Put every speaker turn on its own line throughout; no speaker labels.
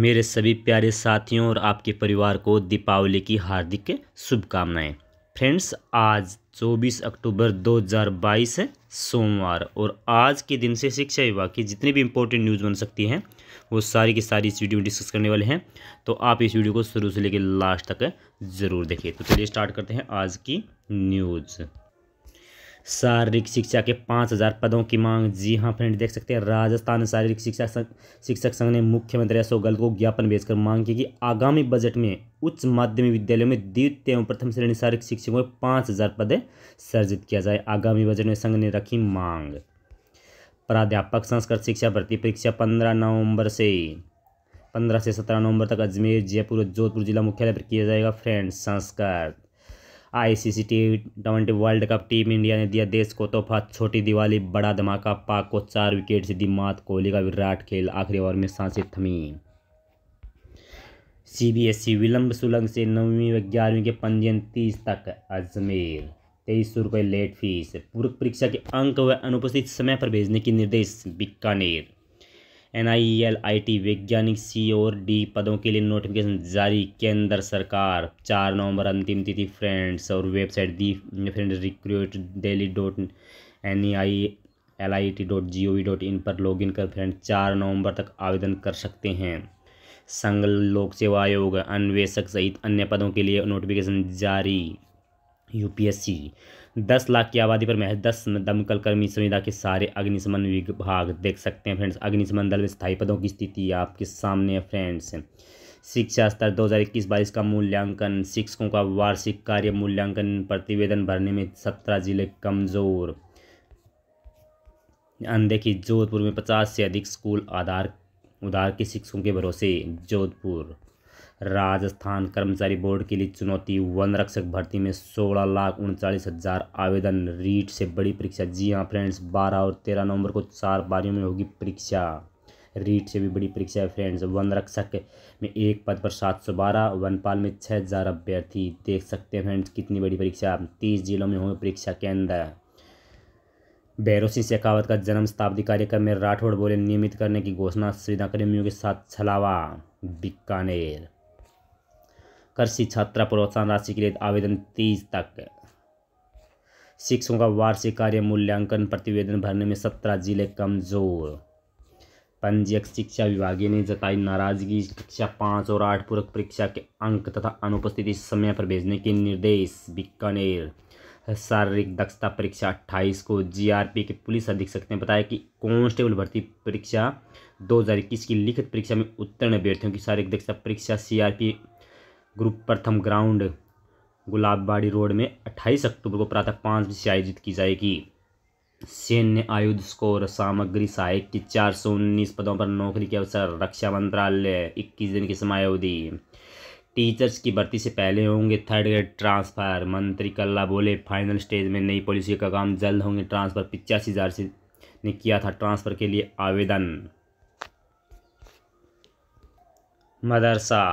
मेरे सभी प्यारे साथियों और आपके परिवार को दीपावली की हार्दिक शुभकामनाएं फ्रेंड्स आज 24 अक्टूबर 2022 है सोमवार और आज के दिन से शिक्षा विभाग की जितनी भी इंपॉर्टेंट न्यूज़ बन सकती हैं वो सारी की सारी इस वीडियो में डिस्कस करने वाले हैं तो आप इस वीडियो को शुरू से लेकर लास्ट तक ज़रूर देखिए तो चलिए स्टार्ट करते हैं आज की न्यूज़ शारीरिक शिक्षा के पाँच हज़ार पदों की मांग जी हाँ फ्रेंड देख सकते हैं राजस्थान शारीरिक शिक्षा संघ शिक्षक संघ ने मुख्यमंत्री अशोक गहलोत को ज्ञापन भेजकर मांग की कि आगामी बजट में उच्च माध्यमिक विद्यालयों में द्वितीय एवं प्रथम श्रेणी शारीरिक शिक्षकों में पाँच हज़ार पद सर्जित किया जाए आगामी बजट में संघ ने रखी मांग प्राध्यापक संस्कृत शिक्षा भर्ती परीक्षा पंद्रह नवम्बर से पंद्रह से सत्रह नवंबर तक अजमेर जयपुर और जोधपुर जिला मुख्यालय पर किया जाएगा friends Sanskrit ICC T twenty World Cup team India ने दिया देश को तोहफा छोटी दिवाली बड़ा धमाका पाक को चार विकेट से दी मात कोहली का विराट खेल आखिरी ओवर में सांसें थमी सीबीएसई विलंब सुलंग से नौवीं व ग्यारहवीं के पंजीयन तीस तक अजमेर तेईस सौ रुपये लेट फीस पूर्व परीक्षा के अंक व अनुपस्थित समय पर भेजने के निर्देश Bikaner N I L I T वैज्ञानिक सी और डी पदों के लिए नोटिफिकेशन जारी केंद्र सरकार चार नवंबर अंतिम तिथि फ्रेंड्स और website the friend recruit daily dot N E I L I T dot G O V dot in पर लॉग इन कर फ्रेंड चार नवंबर तक आवेदन कर सकते हैं संघ लोक सेवा आयोग अन्वेषक सहित अन्य पदों के लिए नोटिफिकेशन जारी यूपीएससी दस लाख की आबादी पर महज दस दमकल कर्मी संविदा के सारे अग्निशमन विभाग देख सकते हैं फ्रेंड्स अग्निशमन दल में स्थायी पदों की स्थिति आपके सामने है फ्रेंड्स शिक्षा स्तर दो हज़ार इक्कीस बाईस का मूल्यांकन शिक्षकों का वार्षिक कार्य मूल्यांकन प्रतिवेदन भरने में सत्रह जिले कमज़ोर अनदेखी जोधपुर में पचास से अधिक स्कूल आधार उधार के शिक्षकों के भरोसे जोधपुर राजस्थान कर्मचारी बोर्ड के लिए चुनौती वन रक्षक भर्ती में सोलह लाख उनचालीस हज़ार आवेदन रीट से बड़ी परीक्षा जी हाँ फ्रेंड्स बारह और तेरह नवंबर को चार बारियों में होगी परीक्षा रीट से भी बड़ी परीक्षा है फ्रेंड्स वन रक्षक में एक पद पर सात सौ बारह वनपाल में छः हज़ार अभ्यर्थी देख सकते हैं फ्रेंड्स कितनी बड़ी परीक्षा तीस जिलों में होंगे परीक्षा केंद्र भैरव सिंह शेखावत का जन्म शताब्दी कार्यक्रम में राठौड़ बोले नियमित करने की घोषणा सुविधा कर्मियों के साथ छलावा बीकानेर कृषि छात्रा प्रोत्साहन राशि के लिए आवेदन तीस तक शिक्षकों का वार्षिक कार्य मूल्यांकन प्रतिवेदन भरने में सत्रह जिले कमजोर पंजीयक शिक्षा विभागीय ने जताई नाराजगी कक्षा पाँच और आठ पूरक परीक्षा के अंक तथा अनुपस्थिति समय पर भेजने के निर्देश बीकानेर शारीरिक दक्षता परीक्षा अट्ठाईस को जीआरपी के पुलिस अधीक्षक ने बताया कि कांस्टेबल भर्ती परीक्षा दो की लिखित परीक्षा में उत्तीर्ण अभ्यर्थियों की शारीरिक दक्षता परीक्षा सीआरपी ग्रुप प्रथम ग्राउंड गुलाबबाड़ी रोड में 28 अक्टूबर को प्रातः पाँच बजे से आयोजित की जाएगी सैन्य आयुध स्कोर सामग्री सहायक की चार सौ उन्नीस पदों पर नौकरी के अवसर रक्षा मंत्रालय इक्कीस दिन की समयावधि टीचर्स की भर्ती से पहले होंगे थर्ड ग्रेड ट्रांसफ़र मंत्री कल्ला बोले फाइनल स्टेज में नई पॉलिसी का काम जल्द होंगे ट्रांसफ़र पिचासी हज़ार से ने किया था ट्रांसफ़र के लिए आवेदन मदरसा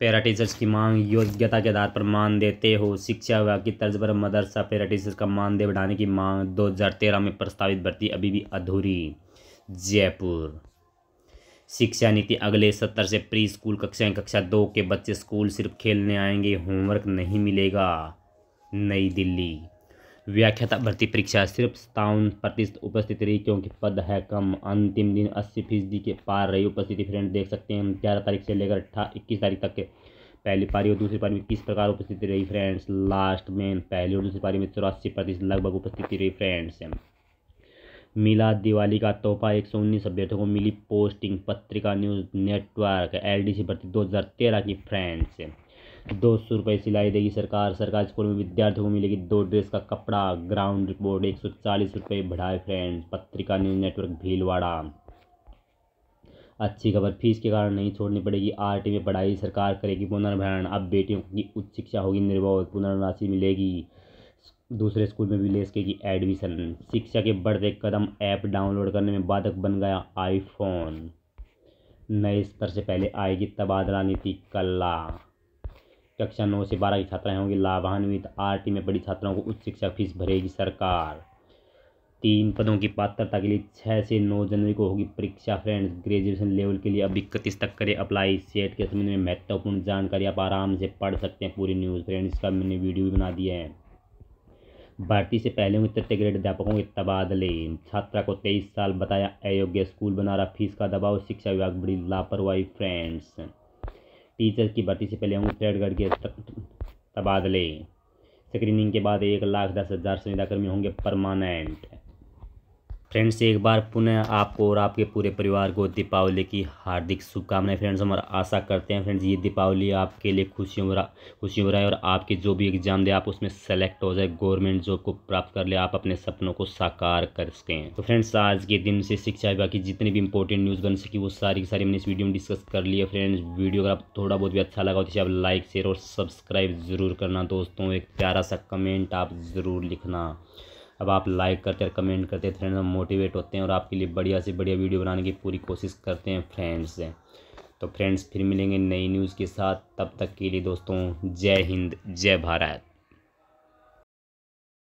पैरा टीचर्स की मांग योग्यता के आधार पर मान देते हो शिक्षा विभाग की तर्ज पर मदरसा पैरा टीचर्स का मानदेय बढ़ाने की मांग 2013 में प्रस्तावित भर्ती अभी भी अधूरी जयपुर शिक्षा नीति अगले सत्तर से प्री स्कूल कक्षाएं कक्षा दो के बच्चे स्कूल सिर्फ खेलने आएंगे होमवर्क नहीं मिलेगा नई दिल्ली व्याख्याता भर्ती परीक्षा सिर्फ सत्तावन प्रतिशत उपस्थित रही क्योंकि पद है कम अंतिम दिन अस्सी फीसदी के पार रही उपस्थिति फ्रेंड देख सकते हैं हम ग्यारह तारीख से लेकर अट्ठा इक्कीस तारीख तक पहली पारी और दूसरी पारी में किस प्रकार उपस्थिति रही फ्रेंड्स लास्ट में पहली और दूसरी पारी में चौरासी प्रतिशत लगभग उपस्थिति रही फ्रेंड्स मिला दिवाली का तोहफा एक सौ उन्नीस अभ्यर्थियों को मिली posting Patrika news network LDC भर्ती दो हज़ार तेरह की फ्रेंड्स दो सौ रुपये सिलाई देगी सरकार सरकारी स्कूल में विद्यार्थियों को मिलेगी दो ड्रेस का कपड़ा ग्राउंड रिपोर्ट एक सौ चालीस रुपये बढ़ाए फ्रेंड्स पत्रिका न्यूज़ नेटवर्क भीलवाड़ा अच्छी खबर फीस के कारण नहीं छोड़नी पड़ेगी आर में पढ़ाई सरकार करेगी पुनर्भरण अब बेटियों की उच्च शिक्षा होगी निर्बोध पुनर्राशि मिलेगी दूसरे स्कूल में भी ले सकेगी एडमिशन शिक्षा के बढ़ते कदम ऐप डाउनलोड करने में बाधक बन गया आईफोन नए स्तर से पहले आएगी तबादला नीति कल्ला कक्षा नौ से बारह की छात्राएं होंगी लाभान्वित आर में पढ़ी छात्राओं को उच्च शिक्षा फीस भरेगी सरकार तीन पदों की पात्रता के लिए छः से नौ जनवरी को होगी परीक्षा फ्रेंड्स ग्रेजुएशन लेवल के लिए अब इकतीस तक करें अप्लाई सेट के संबंध में महत्वपूर्ण जानकारी आप आराम से पढ़ सकते हैं पूरी न्यूज़ फ्रेंड्स इसका मैंने वीडियो भी बना दिया है भर्ती से पहले हुए तृतीय ग्रेड अध्यापकों के तबादले छात्रा को तेईस साल बताया अयोग्य स्कूल बना रहा फीस का दबाव शिक्षा विभाग बड़ी लापरवाही फ्रेंड्स टीचर की भर्ती से पहले होंगे फैडगढ़ के तबादले स्क्रीनिंग के बाद एक लाख दस हज़ार संविदाकर्मी होंगे परमानेंट फ्रेंड्स एक बार पुनः आपको और आपके पूरे परिवार को दीपावली की हार्दिक शुभकामनाएं फ्रेंड्स हम आशा करते हैं फ्रेंड्स ये दीपावली आपके लिए खुशियों रहा खुशियों रहा है और आपके जो भी एग्ज़ाम दे आप उसमें सेलेक्ट हो जाए गवर्नमेंट जॉब को प्राप्त कर ले आप अपने सपनों को साकार कर सकें तो फ्रेंड्स आज के दिन से शिक्षा विभाग की जितनी भी इंपॉर्टेंट न्यूज़ बन सकी वो सारी की सारी मैंने इस वीडियो में डिस्कस कर ली है फ्रेंड्स वीडियो अगर आप थोड़ा बहुत भी अच्छा लगा तो तो आप लाइक शेयर और सब्सक्राइब ज़रूर करना दोस्तों एक प्यारा सा कमेंट आप ज़रूर लिखना अब आप लाइक करते और कमेंट करते फ्रेंड्स हम मोटिवेट होते हैं और आपके लिए बढ़िया से बढ़िया वीडियो बनाने की पूरी कोशिश करते हैं फ्रेंड्स तो फ्रेंड्स फिर मिलेंगे नई न्यूज़ के साथ तब तक के लिए दोस्तों जय हिंद जय भारत